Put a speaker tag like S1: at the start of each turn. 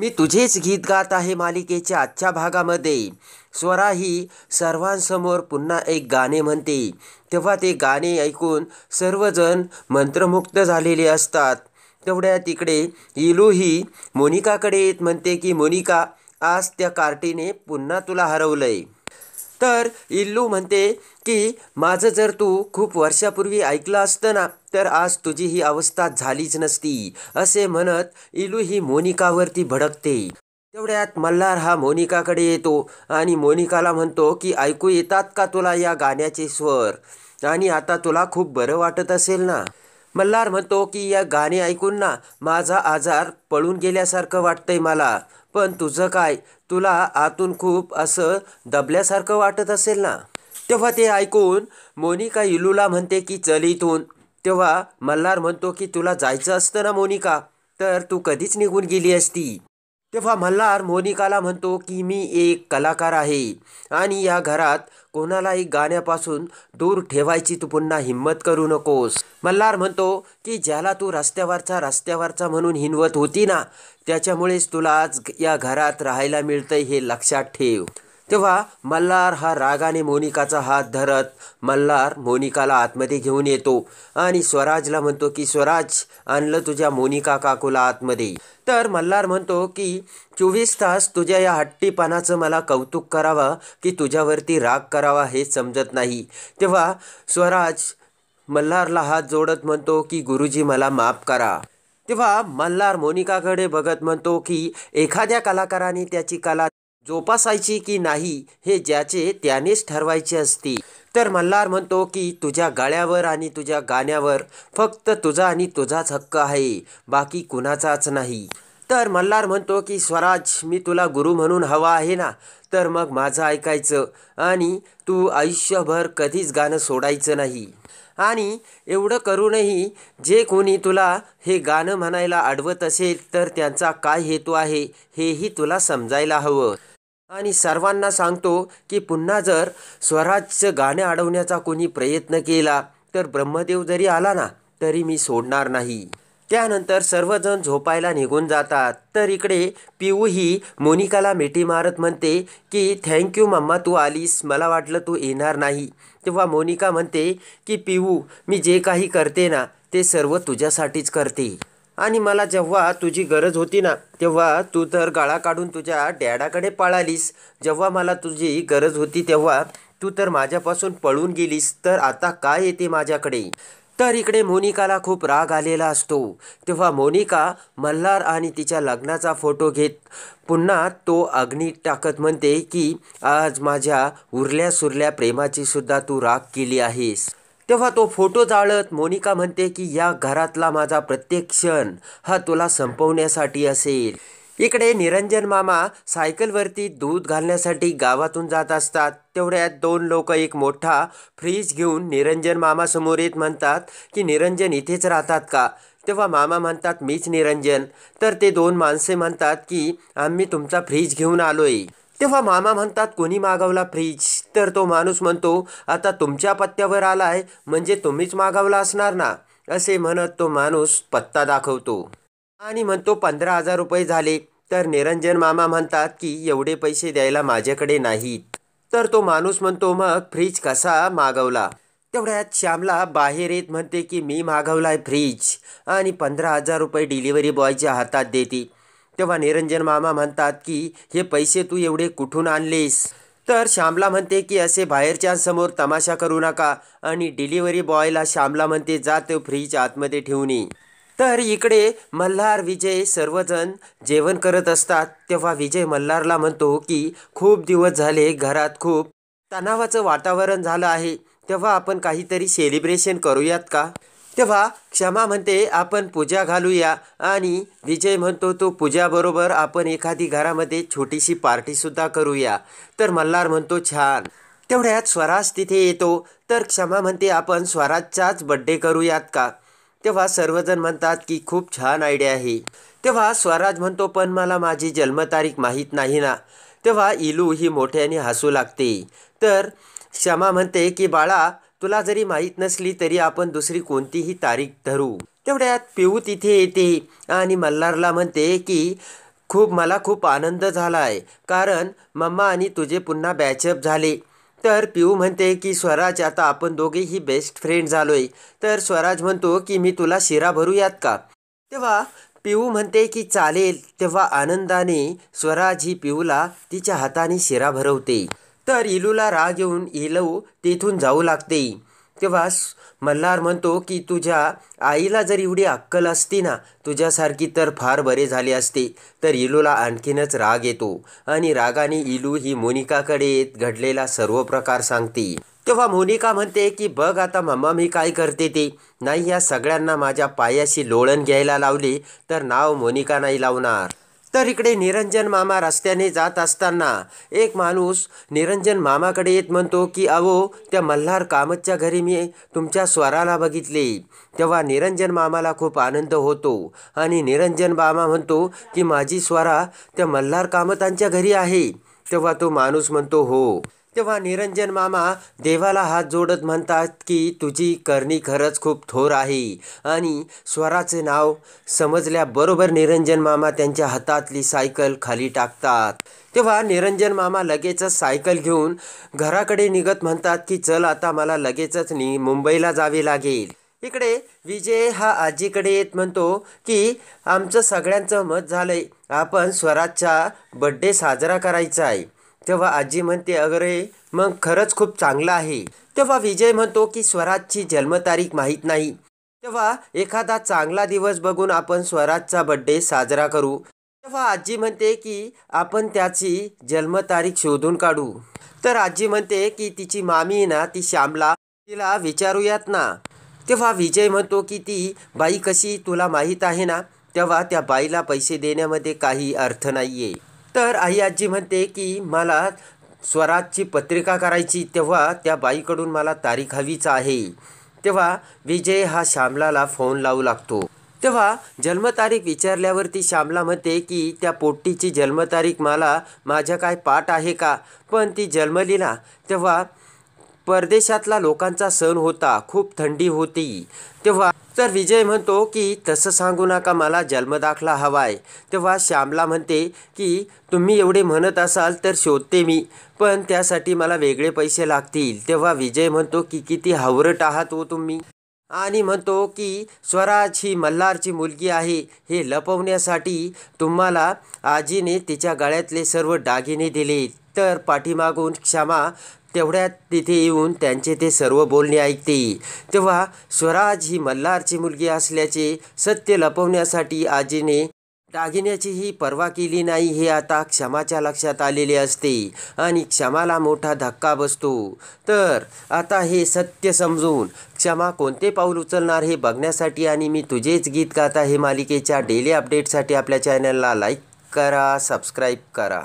S1: मी तुझेच गीत गात आहे मालिकेच्या आजच्या भागामध्ये स्वराही ही सर्वांसमोर पुन्हा एक गाणे म्हणते तेव्हा ते गाणे ऐकून सर्वजण मंत्रमुक्त झालेले असतात तेवढ्या तिकडे इलू ही मोनिकाकडे येत म्हणते की मोनिका आज त्या कार्टीने पुन्हा तुला हरवलं तर इल्लू म्हणते की माझं जर तू खूप वर्षापूर्वी ऐकलं असतं ना तर आज तुझी ही अवस्था झालीच नसती असे म्हणत इलू ही मोनिकावरती भडकते तेवढ्यात मल्हार हा मोनिकाकडे येतो आणि मोनिकाला म्हणतो की ऐकू येतात का तुला या गाण्याचे स्वर आणि आता तुला खूप बरं वाटत असेल ना मल्हार म्हणतो की या गाणे ऐकून ना माझा आजार पळून गेल्यासारखं वाटतंय मला पण तुझं काय तुला आतून खूप असं दबल्यासारखं वाटत असेल ना तेव्हा ते ऐकून मोनिका इलूला म्हणते की चल इथून तेव्हा मल्हार म्हणतो की तुला जायचं असतं ना मोनिका तर तू कधीच निघून गेली असती तेव्हा मल्हार मोनिकाला म्हणतो की मी एक कलाकार आहे आणि या घरात कोणालाही गाण्यापासून दूर ठेवायची तू पुन्हा हिंमत करू नकोस मल्हार म्हणतो की ज्याला तू रस्त्यावरचा रस्त्यावरचा म्हणून हिनवत होती ना त्याच्यामुळेच तुला आज या घरात राहायला मिळतंय हे लक्षात ठेव तेव्हा मल्हार हा रागाने मोनिकाचा हात धरत मल्हार मोनिकाला आतमध्ये घेऊन येतो आणि स्वराजला म्हणतो की स्वराज आणलं तुझ्या मोनिका काकूला आतमध्ये तर मल्हार म्हणतो की चोवीस तास तुझ्या या हट्टीपणाचं मला कौतुक करावं की तुझ्यावरती राग करावा हे समजत नाही तेव्हा स्वराज मल्हारला हात जोडत म्हणतो की गुरुजी मला माफ करा तेव्हा मल्हार मोनिकाकडे बघत म्हणतो की एखाद्या कलाकाराने त्याची कला जोपासायची की नाही हे ज्याचे त्यानेच ठरवायचे असते तर मल्हार म्हणतो की तुझ्या गाळ्यावर आणि तुझ्या गाण्यावर फक्त तुझा आणि तुझाच हक्क आहे बाकी कुणाचाच नाही तर मल्हार म्हणतो की स्वराज मी तुला गुरु म्हणून हवा आहे ना तर मग माझं ऐकायचं आणि तू आयुष्यभर कधीच गाणं सोडायचं नाही आणि एवढं करूनही जे कोणी तुला हे गाणं म्हणायला आडवत असेल तर त्यांचा काय हेतू आहे हेही तुला समजायला हवं आणि सर्वांना सांगतो की पुन्हा जर स्वराजचं गाणं अडवण्याचा कोणी प्रयत्न केला तर ब्रह्मदेव जरी आला ना तरी मी सोडणार नाही त्यानंतर सर्वजण झोपायला निघून जातात तर इकडे पिऊ ही मोनिकाला मिठी मारत म्हणते की थँक्यू मम्मा तू आलीस मला वाटलं तू येणार नाही तेव्हा मोनिका म्हणते की पिऊ मी जे काही करते ना ते सर्व तुझ्यासाठीच करते आणि मला जेव्हा तुझी गरज होती ना तेव्हा तू तर गाळा काढून तुझ्या डॅडाकडे पळालीस जेव्हा मला तुझी गरज होती तेव्हा तू तर माझ्यापासून पळून गेलीस तर आता काय येते माझ्याकडे तर इकडे मोनिकाला खूप राग आलेला असतो तेव्हा मोनिका मल्हार आणि तिच्या लग्नाचा फोटो घेत पुन्हा तो अग्नी टाकत म्हणते की आज माझ्या उरल्या सुरल्या प्रेमाची सुद्धा तू राग केली आहेस तेव्हा तो फोटो जाळत मोनिका म्हणते की या घरातला माझा प्रत्येक क्षण हा तुला संपवण्यासाठी असेल इकडे निरंजन मामा सायकलवरती दूध घालण्यासाठी गावातून जात असतात तेवढ्यात दोन लोक एक मोठा फ्रीज घेऊन निरंजन मामा समोर येत म्हणतात की निरंजन इथेच राहतात का तेव्हा मामा म्हणतात मीच निरंजन तर ते दोन माणसे म्हणतात की आम्ही तुमचा फ्रीज घेऊन आलोय तेव्हा मामा म्हणतात कोणी मागवला फ्रीज तर तो माणूस म्हणतो आता तुमच्या पत्त्यावर आलाय म्हणजे तुम्हीच मागवला असणार ना असे म्हणत तो माणूस पत्ता दाखवतो आणि म्हणतो पंधरा हजार रुपये झाले तर निरंजन मामा म्हणतात की एवढे पैसे द्यायला माझ्याकडे नाहीत तर तो माणूस म्हणतो मग फ्रीज कसा मागवला तेवढ्यात श्यामला बाहेर येत म्हणते की मी मागवलाय फ्रीज आणि पंधरा हजार रुपये डिलिव्हरी बॉयच्या हातात देते तेव्हा निरंजन मामा म्हणतात की हे पैसे तू एवढे कुठून आणलेस तर श्यामला म्हणते की असे बाहेरच्यांसमोर तमाशा करू नका आणि डिलिव्हरी बॉयला श्यामला म्हणते तो फ्रीज आतमध्ये ठेवून तर इकडे मल्हार विजय सर्वजण जेवण करत असतात तेव्हा विजय मल्हारला म्हणतो की खूप दिवस झाले घरात खूप तणावाचं वातावरण झालं आहे तेव्हा आपण काहीतरी सेलिब्रेशन करूयात का तेव्हा क्षमा म्हणते आपण पूजा घालूया आणि विजय म्हणतो तो पूजाबरोबर आपण एखादी घरामध्ये छोटीशी पार्टीसुद्धा करूया तर मल्हार म्हणतो छान तेवढ्यात स्वराज तिथे येतो तर क्षमा म्हणते आपण स्वराजचाच बड्डे करूयात का तेव्हा सर्वजण म्हणतात की खूप छान आयडिया आहे तेव्हा स्वराज म्हणतो पण मला माझी जन्मतारीख माहीत नाही ना तेव्हा इलू ही मोठ्याने हसू लागते तर क्षमा म्हणते की बाळा तुला जरी माहीत नसली तरी आपण दुसरी कोणतीही तारीख धरू तेवढ्यात पिऊ तिथे येते आणि मल्हारला म्हणते की खूप मला खूप आनंद झाला आहे कारण मम्मा आणि तुझे पुन्हा बॅचअप झाले तर पिऊ म्हणते की स्वराज आता आपण दोघेही बेस्ट फ्रेंड झालोय तर स्वराज म्हणतो की मी तुला शिरा भरूयात का तेव्हा पिऊ म्हणते की चालेल तेव्हा आनंदाने स्वराज ही पिऊला तिच्या हाताने शिरा भरवते तर इलूला राग येऊन इलऊ तिथून जाऊ लागते तेव्हा मल्हार म्हणतो की तुझ्या आईला जर एवढी अक्कल असती ना तुझ्यासारखी तर फार बरे झाले असते तर इलूला आणखीनच राग येतो आणि रागाने इलू ही मोनिकाकडे घडलेला सर्व प्रकार सांगते तेव्हा मोनिका म्हणते की बघ आता मम्मा मी काय करते ते नाही या सगळ्यांना माझ्या पायाशी लोळण घ्यायला लावली तर नाव मोनिका नाही लावणार तर इकडे निरंजन मामा रस्त्याने जात असताना एक माणूस निरंजन मामाकडे येत म्हणतो की अहो त्या मल्हार कामतच्या घरी मी तुमच्या स्वराला बघितले तेव्हा निरंजन मामाला खूप आनंद होतो आणि निरंजन मामा म्हणतो की माझी स्वरा त्या मल्हार कामतांच्या घरी आहे तेव्हा तो माणूस म्हणतो हो तेव्हा निरंजन मामा देवाला हात जोडत म्हणतात की तुझी करणी खरंच खूप थोर आहे आणि स्वराचे नाव समजल्याबरोबर निरंजन मामा त्यांच्या हातातली सायकल खाली टाकतात तेव्हा निरंजन मामा लगेचच सायकल घेऊन घराकडे निघत म्हणतात की चल आता मला लगेचच नि मुंबईला जावे लागेल इकडे विजय हा आजीकडे येत म्हणतो की आमचं सगळ्यांचं मत झालंय आपण स्वराजचा बड्डे साजरा करायचा आहे तेव्हा आजी म्हणते अगरे मग खरंच खूप चांगलं आहे तेव्हा विजय म्हणतो की स्वराजची जन्मतारीख माहीत नाही तेव्हा एखादा चांगला दिवस बघून आपण स्वराजचा बड्डे साजरा करू तेव्हा आजी म्हणते की आपण त्याची जन्मतारीख शोधून काढू तर आजी म्हणते की तिची मामी ना ती श्यामला तिला विचारूयात ना तेव्हा विजय म्हणतो की ती बाई कशी तुला माहीत आहे ना तेव्हा त्या बाईला पैसे देण्यामध्ये काही अर्थ नाही आहे तर आई आजी म्हणते की मला स्वराजची पत्रिका करायची तेव्हा त्या बाईकडून मला तारीख हवीच आहे तेव्हा विजय हा श्यामलाला फोन लावू लागतो तेव्हा जन्मतारीख विचारल्यावरती श्यामला म्हणते की त्या पोट्टीची जन्मतारीख मला माझ्या काय पाठ आहे का पण ती जन्मली ना तेव्हा परदेशातला लोकांचा सण होता खूप थंडी होती तेव्हा तर विजय म्हणतो की तसं सांगू नका मला जन्मदाखला हवा आहे तेव्हा श्यामला म्हणते की तुम्ही एवढे म्हणत असाल तर शोधते मी पण त्यासाठी मला वेगळे पैसे लागतील तेव्हा विजय म्हणतो की किती हावरट आहात हो तुम्ही आणि म्हणतो की स्वराज ही मल्हारची मुलगी आहे हे लपवण्यासाठी तुम्हाला आजीने तिच्या गळ्यातले सर्व दागिने दिले तर पाठीमागून क्षमा तेवढ्यात तिथे येऊन त्यांचे ते सर्व बोलणे ऐकते तेव्हा स्वराज ही मल्हारची मुलगी असल्याचे सत्य लपवण्यासाठी आजीने दागिन्याचीही पर्वा केली नाही हे आता क्षमाच्या लक्षात आलेले असते आणि क्षमाला मोठा धक्का बसतो तर आता हे सत्य समजून क्षमा कोणते पाऊल उचलणार हे बघण्यासाठी आणि मी तुझेच गीत गाता हे मालिकेच्या डेली अपडेटसाठी आपल्या चॅनलला लाईक करा सबस्क्राईब करा